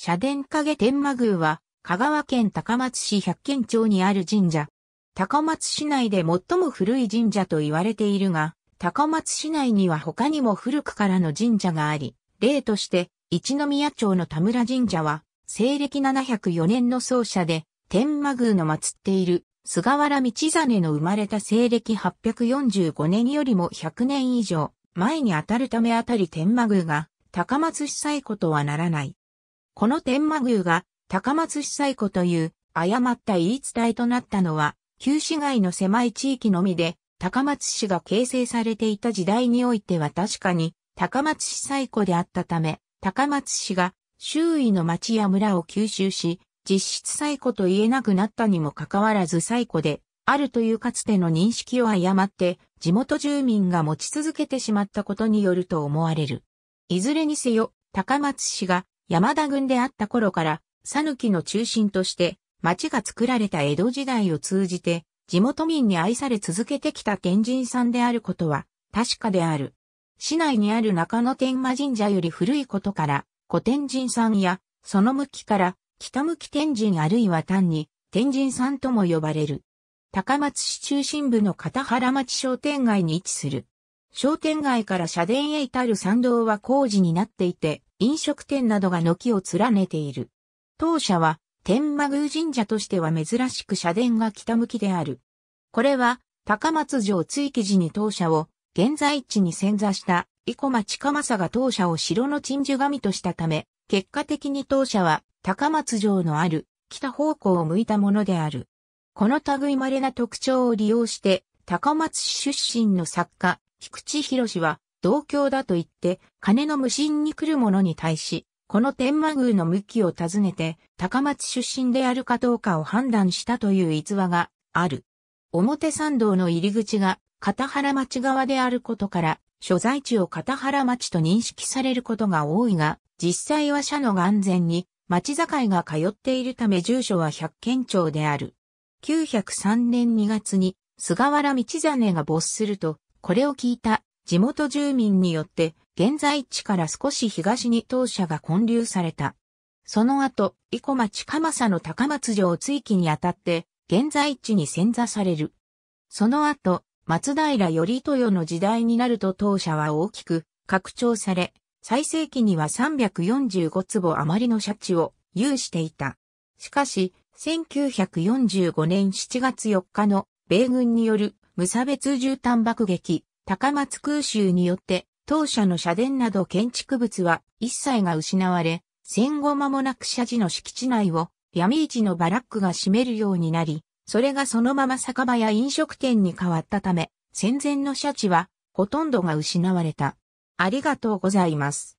社殿影天魔宮は、香川県高松市百軒町にある神社。高松市内で最も古い神社と言われているが、高松市内には他にも古くからの神社があり、例として、一宮町の田村神社は、西暦704年の奏者で、天魔宮の祀っている、菅原道真の生まれた西暦845年よりも100年以上、前に当たるためあたり天魔宮が、高松市最古とはならない。この天満宮が高松市最古という誤った言い伝えとなったのは、旧市街の狭い地域のみで、高松市が形成されていた時代においては確かに高松市最古であったため、高松市が周囲の町や村を吸収し、実質最古と言えなくなったにもかかわらず最古であるというかつての認識を誤って、地元住民が持ち続けてしまったことによると思われる。いずれにせよ、高松市が山田軍であった頃から、讃岐の中心として、町が作られた江戸時代を通じて、地元民に愛され続けてきた天神さんであることは、確かである。市内にある中野天魔神社より古いことから、古天神さんや、その向きから、北向き天神あるいは単に、天神さんとも呼ばれる。高松市中心部の片原町商店街に位置する。商店街から社殿へ至る参道は工事になっていて、飲食店などが軒を連ねている。当社は天満宮神社としては珍しく社殿が北向きである。これは高松城追記時に当社を現在地に潜座した生駒近政が当社を城の鎮守神としたため、結果的に当社は高松城のある北方向を向いたものである。この類稀な特徴を利用して、高松市出身の作家、菊池博士は、同郷だと言って、金の無心に来る者に対し、この天満宮の向きを尋ねて、高松出身であるかどうかを判断したという逸話がある。表参道の入り口が片原町側であることから、所在地を片原町と認識されることが多いが、実際は社の眼前に、町境が通っているため住所は百軒町である。903年2月に、菅原道真が没すると、これを聞いた地元住民によって現在地から少し東に当社が建立された。その後、生駒町鎌佐の高松城追記にあたって、現在地に潜座される。その後、松平頼豊の時代になると当社は大きく拡張され、最盛期には345坪余りの社地を有していた。しかし、1945年7月4日の米軍による無差別絨毯爆撃、高松空襲によって当社の社殿など建築物は一切が失われ、戦後間もなく社寺の敷地内を闇市のバラックが占めるようになり、それがそのまま酒場や飲食店に変わったため、戦前の社地はほとんどが失われた。ありがとうございます。